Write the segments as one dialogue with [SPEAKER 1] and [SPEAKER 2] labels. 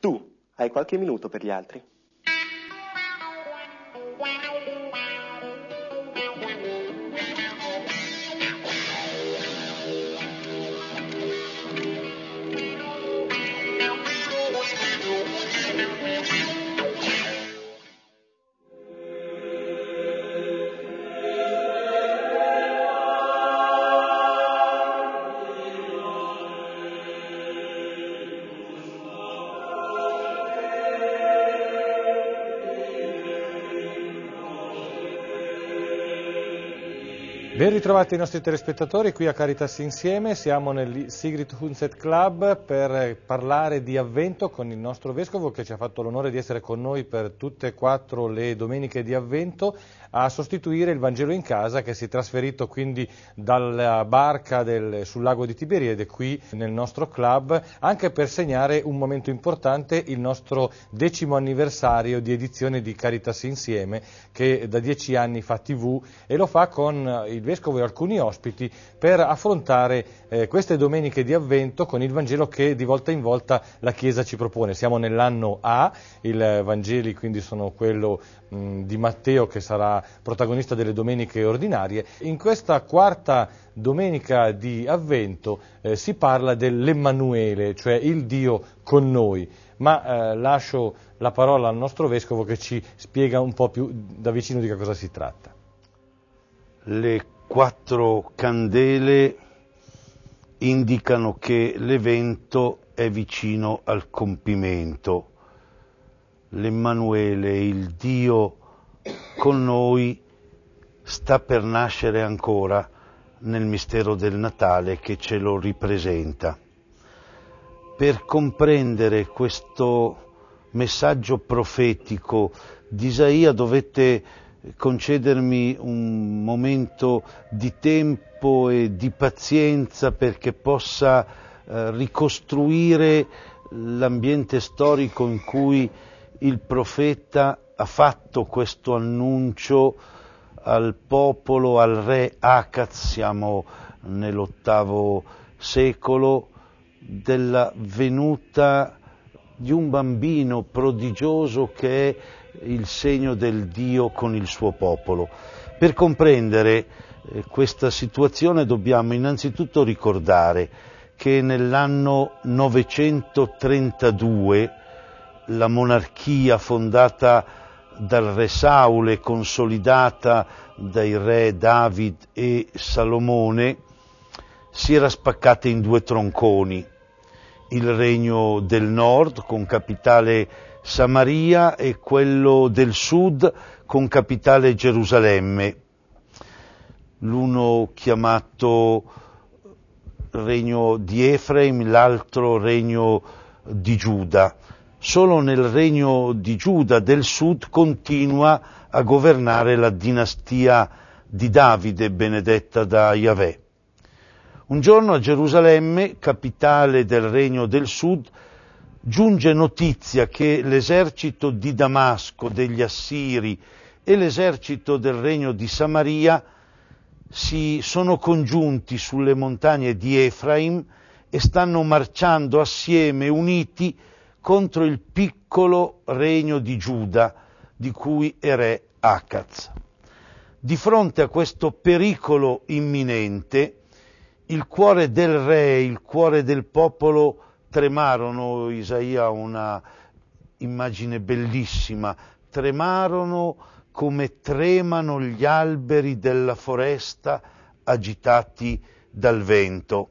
[SPEAKER 1] Tu hai qualche minuto per gli altri? Ben ritrovati i nostri telespettatori qui a Caritas Insieme, siamo nel Sigrid Hunset Club per parlare di avvento con il nostro vescovo che ci ha fatto l'onore di essere con noi per tutte e quattro le domeniche di avvento a sostituire il Vangelo in casa che si è trasferito quindi dalla barca del, sul lago di Tiberiade qui nel nostro club anche per segnare un momento importante, il nostro decimo anniversario di edizione di Caritas Insieme che da dieci anni fa TV e lo fa con il Vescovo e alcuni ospiti per affrontare eh, queste domeniche di avvento con il Vangelo che di volta in volta la Chiesa ci propone. Siamo nell'anno A, i Vangeli quindi sono quello Mm, di Matteo che sarà protagonista delle domeniche ordinarie. In questa quarta domenica di avvento eh, si parla dell'Emmanuele, cioè il Dio con noi, ma eh, lascio la parola al nostro vescovo che
[SPEAKER 2] ci spiega un po' più da vicino di che cosa si tratta. Le quattro candele indicano che l'evento è vicino al compimento l'Emmanuele, il Dio con noi, sta per nascere ancora nel mistero del Natale che ce lo ripresenta. Per comprendere questo messaggio profetico di Isaia dovette concedermi un momento di tempo e di pazienza perché possa eh, ricostruire l'ambiente storico in cui il profeta ha fatto questo annuncio al popolo, al re Akat, siamo nell'ottavo secolo, della venuta di un bambino prodigioso che è il segno del Dio con il suo popolo. Per comprendere eh, questa situazione dobbiamo innanzitutto ricordare che nell'anno 932 la monarchia fondata dal re Saul e consolidata dai re David e Salomone, si era spaccata in due tronconi, il regno del nord con capitale Samaria e quello del sud con capitale Gerusalemme, l'uno chiamato regno di Efraim, l'altro regno di Giuda Solo nel regno di Giuda del sud continua a governare la dinastia di Davide benedetta da Yahvé. Un giorno a Gerusalemme, capitale del regno del sud, giunge notizia che l'esercito di Damasco degli Assiri e l'esercito del regno di Samaria si sono congiunti sulle montagne di Efraim e stanno marciando assieme, uniti, contro il piccolo regno di Giuda di cui è re Acaz. Di fronte a questo pericolo imminente, il cuore del re, il cuore del popolo tremarono, Isaia ha una immagine bellissima, tremarono come tremano gli alberi della foresta agitati dal vento.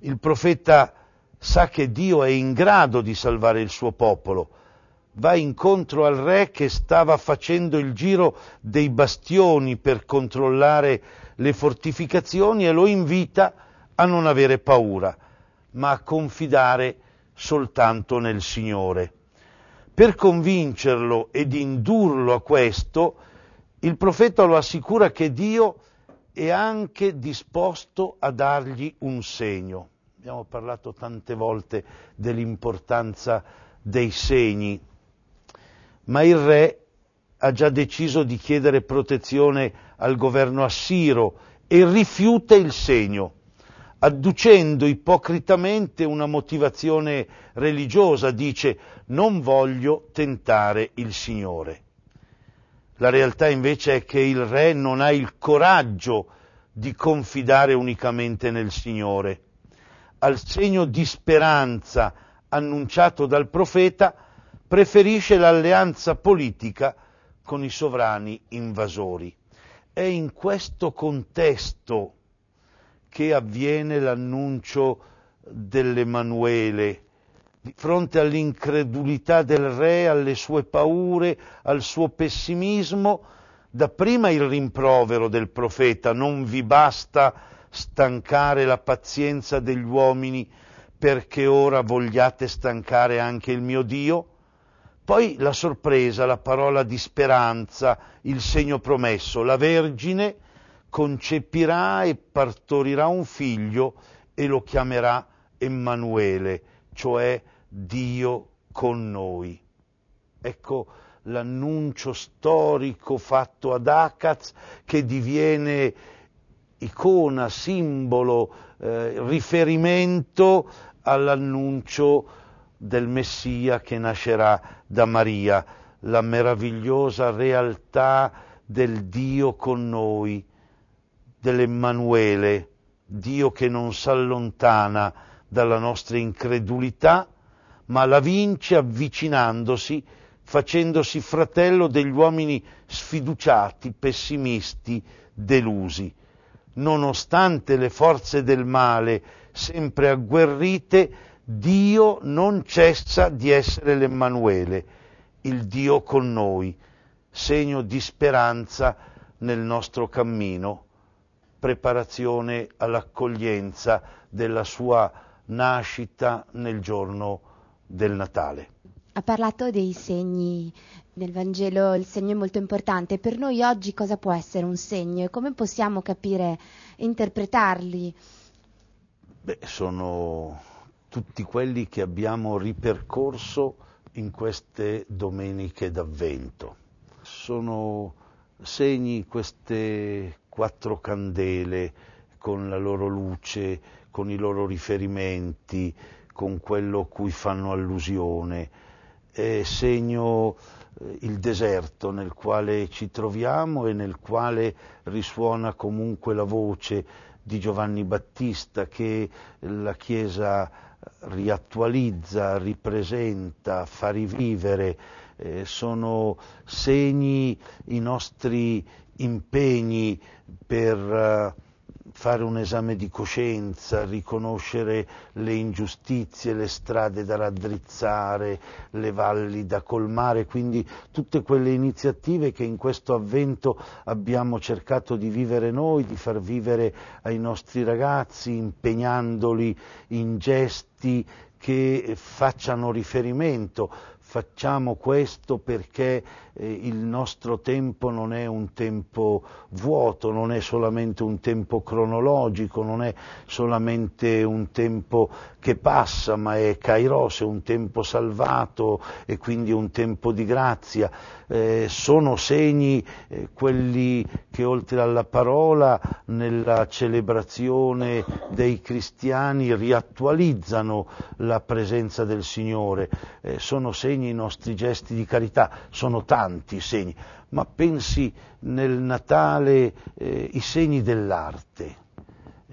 [SPEAKER 2] Il profeta sa che Dio è in grado di salvare il suo popolo, va incontro al re che stava facendo il giro dei bastioni per controllare le fortificazioni e lo invita a non avere paura, ma a confidare soltanto nel Signore. Per convincerlo ed indurlo a questo, il profeta lo assicura che Dio è anche disposto a dargli un segno. Abbiamo parlato tante volte dell'importanza dei segni, ma il re ha già deciso di chiedere protezione al governo assiro e rifiuta il segno, adducendo ipocritamente una motivazione religiosa, dice non voglio tentare il Signore. La realtà invece è che il re non ha il coraggio di confidare unicamente nel Signore al segno di speranza annunciato dal profeta, preferisce l'alleanza politica con i sovrani invasori. È in questo contesto che avviene l'annuncio dell'Emanuele, di fronte all'incredulità del re, alle sue paure, al suo pessimismo, dapprima il rimprovero del profeta, non vi basta stancare la pazienza degli uomini perché ora vogliate stancare anche il mio Dio? Poi la sorpresa, la parola di speranza, il segno promesso, la Vergine concepirà e partorirà un figlio e lo chiamerà Emanuele, cioè Dio con noi. Ecco l'annuncio storico fatto ad Acaz che diviene icona, simbolo, eh, riferimento all'annuncio del Messia che nascerà da Maria, la meravigliosa realtà del Dio con noi, dell'Emmanuele, Dio che non s'allontana dalla nostra incredulità, ma la vince avvicinandosi, facendosi fratello degli uomini sfiduciati, pessimisti, delusi nonostante le forze del male sempre agguerrite, Dio non cessa di essere l'Emmanuele, il Dio con noi, segno di speranza nel nostro cammino, preparazione all'accoglienza della sua nascita nel giorno del Natale.
[SPEAKER 1] Ha parlato dei segni nel Vangelo il segno è molto importante. Per noi oggi cosa può essere un segno e come possiamo capire, interpretarli?
[SPEAKER 2] Beh, sono tutti quelli che abbiamo ripercorso in queste domeniche d'avvento. Sono segni queste quattro candele con la loro luce, con i loro riferimenti, con quello cui fanno allusione. È segno eh, il deserto nel quale ci troviamo e nel quale risuona comunque la voce di Giovanni Battista che la Chiesa riattualizza, ripresenta, fa rivivere, eh, sono segni i nostri impegni per eh, fare un esame di coscienza, riconoscere le ingiustizie, le strade da raddrizzare, le valli da colmare, quindi tutte quelle iniziative che in questo avvento abbiamo cercato di vivere noi, di far vivere ai nostri ragazzi, impegnandoli in gesti che facciano riferimento facciamo questo perché eh, il nostro tempo non è un tempo vuoto, non è solamente un tempo cronologico, non è solamente un tempo che passa, ma è Kairos, è un tempo salvato e quindi un tempo di grazia. Eh, sono segni eh, quelli che oltre alla parola nella celebrazione dei cristiani riattualizzano la presenza del Signore, eh, sono segni i nostri gesti di carità, sono tanti i segni, ma pensi nel Natale eh, i segni dell'arte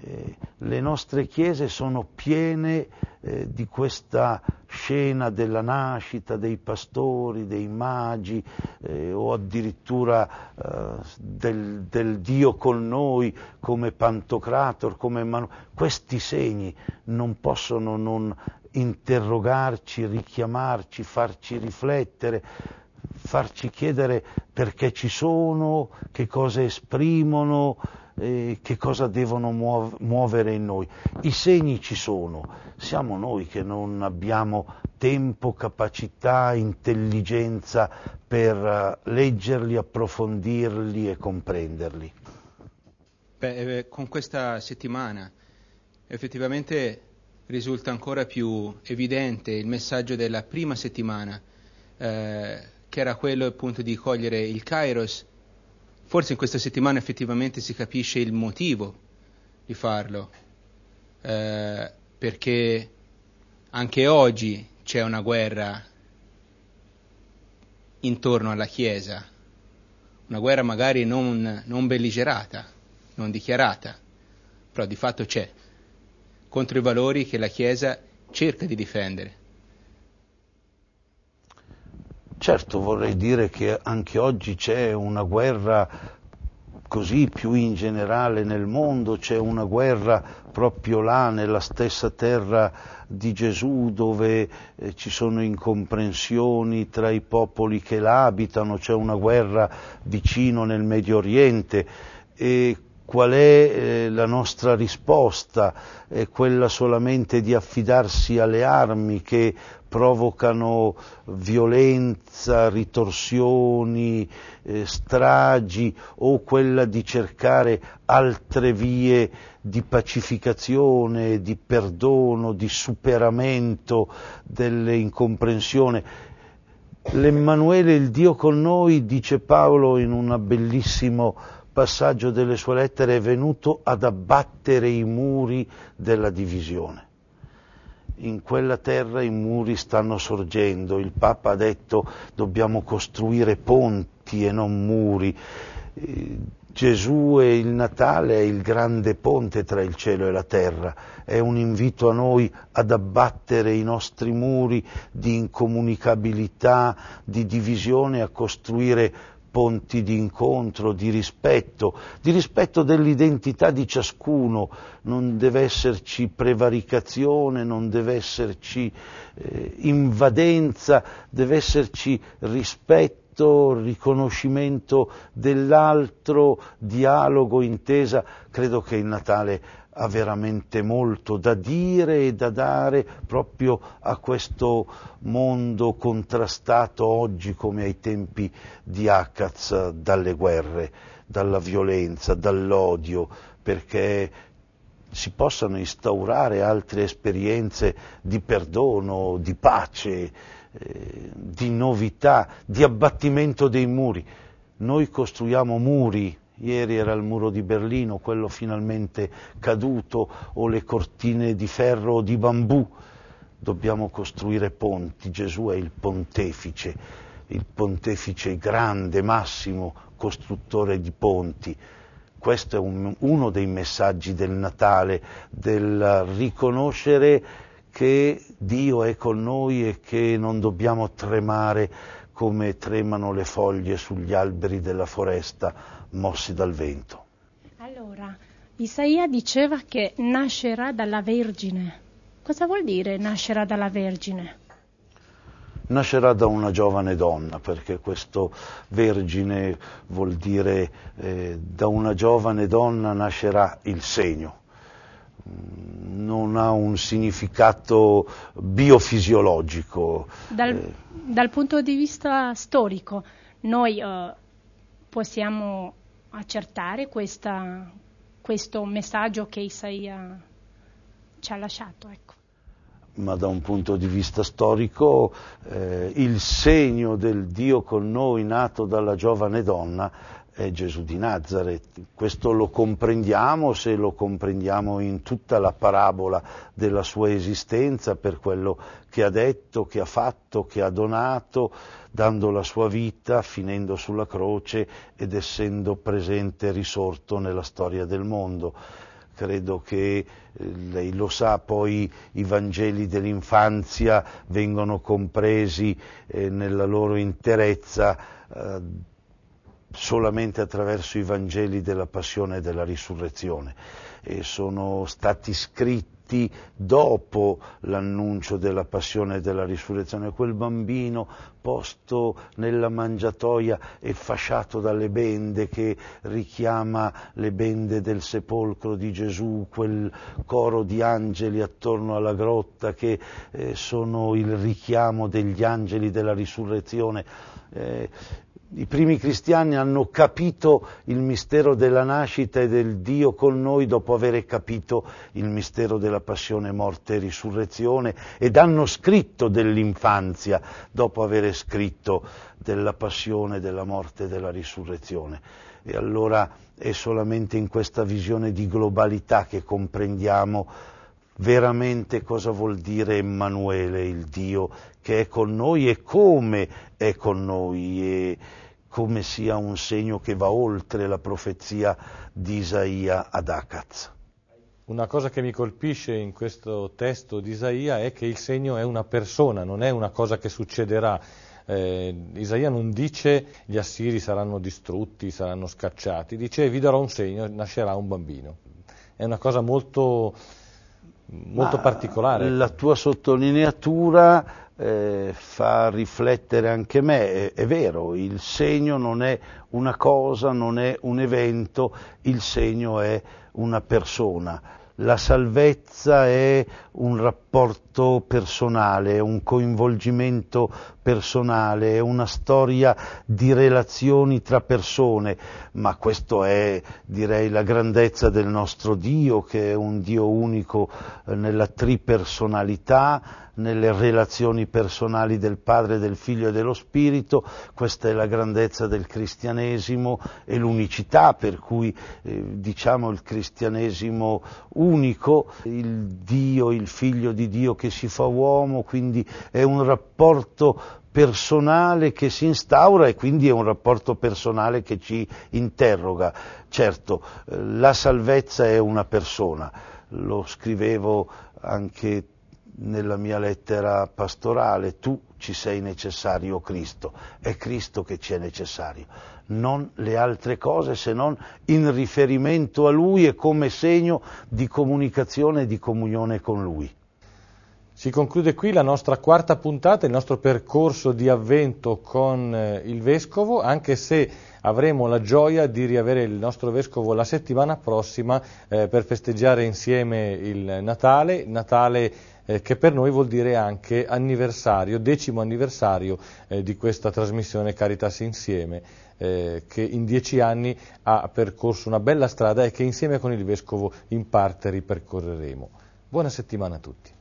[SPEAKER 2] eh, le nostre chiese sono piene eh, di questa scena della nascita dei pastori, dei magi eh, o addirittura eh, del, del, Dio con noi come Pantocrator, come Manu- questi segni non possono non interrogarci, richiamarci, farci riflettere, farci chiedere perché ci sono, che cosa esprimono eh, che cosa devono muovere in noi. I segni ci sono, siamo noi che non abbiamo tempo, capacità, intelligenza per eh, leggerli, approfondirli e comprenderli.
[SPEAKER 1] Eh, beh, con questa settimana effettivamente risulta ancora più evidente il messaggio della prima settimana, eh, che era quello appunto di cogliere il Kairos Forse in questa settimana effettivamente si capisce il motivo di farlo, eh, perché anche oggi c'è una guerra intorno alla Chiesa, una guerra magari non, non belligerata, non dichiarata, però di fatto c'è, contro i valori che la Chiesa cerca di difendere.
[SPEAKER 2] Certo vorrei dire che anche oggi c'è una guerra così più in generale nel mondo, c'è una guerra proprio là nella stessa terra di Gesù dove eh, ci sono incomprensioni tra i popoli che l'abitano, c'è una guerra vicino nel Medio Oriente e qual è eh, la nostra risposta, è quella solamente di affidarsi alle armi che provocano violenza, ritorsioni, eh, stragi o quella di cercare altre vie di pacificazione, di perdono, di superamento delle incomprensioni. L'Emmanuele, il Dio con noi, dice Paolo in un bellissimo passaggio delle sue lettere è venuto ad abbattere i muri della divisione. In quella terra i muri stanno sorgendo, il Papa ha detto dobbiamo costruire ponti e non muri. Eh, Gesù e il Natale è il grande ponte tra il cielo e la terra, è un invito a noi ad abbattere i nostri muri di incomunicabilità, di divisione, a costruire ponti ponti di incontro, di rispetto, di rispetto dell'identità di ciascuno, non deve esserci prevaricazione, non deve esserci eh, invadenza, deve esserci rispetto riconoscimento dell'altro, dialogo, intesa, credo che il Natale ha veramente molto da dire e da dare proprio a questo mondo contrastato oggi come ai tempi di Akats dalle guerre, dalla violenza, dall'odio, perché si possano instaurare altre esperienze di perdono, di pace, eh, di novità, di abbattimento dei muri. Noi costruiamo muri Ieri era il muro di Berlino, quello finalmente caduto, o le cortine di ferro o di bambù. Dobbiamo costruire ponti. Gesù è il pontefice, il pontefice grande, massimo, costruttore di ponti. Questo è un, uno dei messaggi del Natale, del riconoscere che Dio è con noi e che non dobbiamo tremare come tremano le foglie sugli alberi della foresta mossi dal vento.
[SPEAKER 1] Allora, Isaia diceva che nascerà dalla Vergine. Cosa vuol dire nascerà dalla Vergine?
[SPEAKER 2] Nascerà da una giovane donna, perché questo vergine vuol dire eh, da una giovane donna nascerà il segno non ha un significato biofisiologico.
[SPEAKER 1] Dal, eh. dal punto di vista storico, noi eh, possiamo accertare questa, questo messaggio che Isaia ci ha lasciato. Ecco.
[SPEAKER 2] Ma da un punto di vista storico, eh, il segno del Dio con noi nato dalla giovane donna è Gesù di Nazareth. Questo lo comprendiamo se lo comprendiamo in tutta la parabola della sua esistenza per quello che ha detto, che ha fatto, che ha donato, dando la sua vita, finendo sulla croce ed essendo presente e risorto nella storia del mondo. Credo che eh, lei lo sa, poi i Vangeli dell'infanzia vengono compresi eh, nella loro interezza eh, solamente attraverso i Vangeli della passione e della risurrezione e sono stati scritti dopo l'annuncio della passione e della risurrezione, quel bambino posto nella mangiatoia e fasciato dalle bende che richiama le bende del sepolcro di Gesù, quel coro di angeli attorno alla grotta che eh, sono il richiamo degli angeli della risurrezione. Eh, i primi cristiani hanno capito il mistero della nascita e del Dio con noi dopo aver capito il mistero della passione, morte e risurrezione ed hanno scritto dell'infanzia dopo aver scritto della passione, della morte e della risurrezione. E allora è solamente in questa visione di globalità che comprendiamo veramente cosa vuol dire Emanuele, il Dio che è con noi e come è con noi e come sia un segno che va oltre la profezia di Isaia ad Acaz.
[SPEAKER 1] Una cosa che mi colpisce in questo testo di Isaia è che il segno è una persona, non è una cosa che succederà. Eh, Isaia non dice gli assiri saranno distrutti, saranno scacciati, dice vi darò un segno, nascerà un bambino.
[SPEAKER 2] È una cosa molto molto Ma particolare. La tua sottolineatura eh, fa riflettere anche me, è, è, vero, il segno non è una cosa, non è un evento, il segno è una persona. La salvezza è un rapporto rapporto personale, un coinvolgimento personale, una storia di relazioni tra persone, ma questo è direi la grandezza del nostro Dio che è un Dio unico eh, nella tripersonalità, nelle relazioni personali del Padre, del Figlio e dello Spirito, questa è la grandezza del cristianesimo e l'unicità per cui eh, diciamo il cristianesimo unico, il Dio, il Figlio di Dio che che si fa uomo, quindi è un rapporto personale che si instaura e quindi è un rapporto personale che ci interroga. Certo, eh, la salvezza è una persona, lo scrivevo anche nella mia lettera pastorale, tu ci sei necessario Cristo, è Cristo che ci è necessario, non le altre cose se non in riferimento a Lui e come segno di comunicazione e di comunione con Lui. Si conclude qui
[SPEAKER 1] la nostra quarta puntata, il nostro percorso di avvento con eh, il Vescovo, anche se avremo la gioia di riavere il nostro Vescovo la settimana prossima eh, per festeggiare insieme il Natale, Natale eh, che per noi vuol dire anche anniversario, decimo anniversario eh, di questa trasmissione Caritas Insieme. Eh, che in dieci anni ha percorso una bella strada e che insieme con il Vescovo in parte ripercorreremo. Buona settimana a tutti.